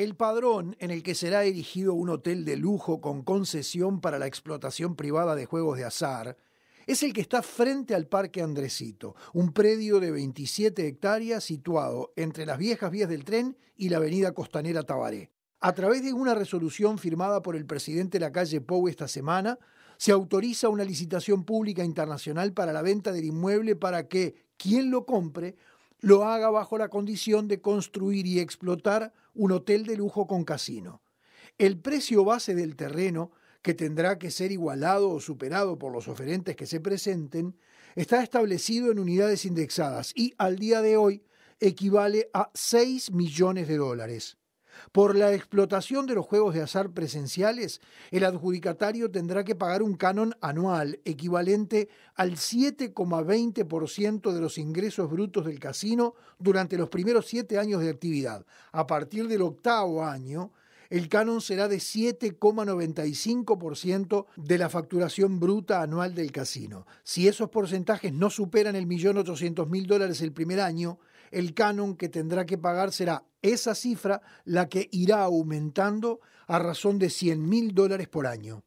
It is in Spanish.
El padrón en el que será erigido un hotel de lujo con concesión para la explotación privada de juegos de azar es el que está frente al Parque Andresito, un predio de 27 hectáreas situado entre las viejas vías del tren y la avenida costanera Tabaré. A través de una resolución firmada por el presidente de la calle Pou esta semana, se autoriza una licitación pública internacional para la venta del inmueble para que quien lo compre lo haga bajo la condición de construir y explotar un hotel de lujo con casino. El precio base del terreno, que tendrá que ser igualado o superado por los oferentes que se presenten, está establecido en unidades indexadas y al día de hoy equivale a 6 millones de dólares. Por la explotación de los juegos de azar presenciales, el adjudicatario tendrá que pagar un canon anual equivalente al 7,20% de los ingresos brutos del casino durante los primeros siete años de actividad. A partir del octavo año, el canon será de 7,95% de la facturación bruta anual del casino. Si esos porcentajes no superan el millón ochocientos mil dólares el primer año, el canon que tendrá que pagar será esa cifra la que irá aumentando a razón de 100 mil dólares por año.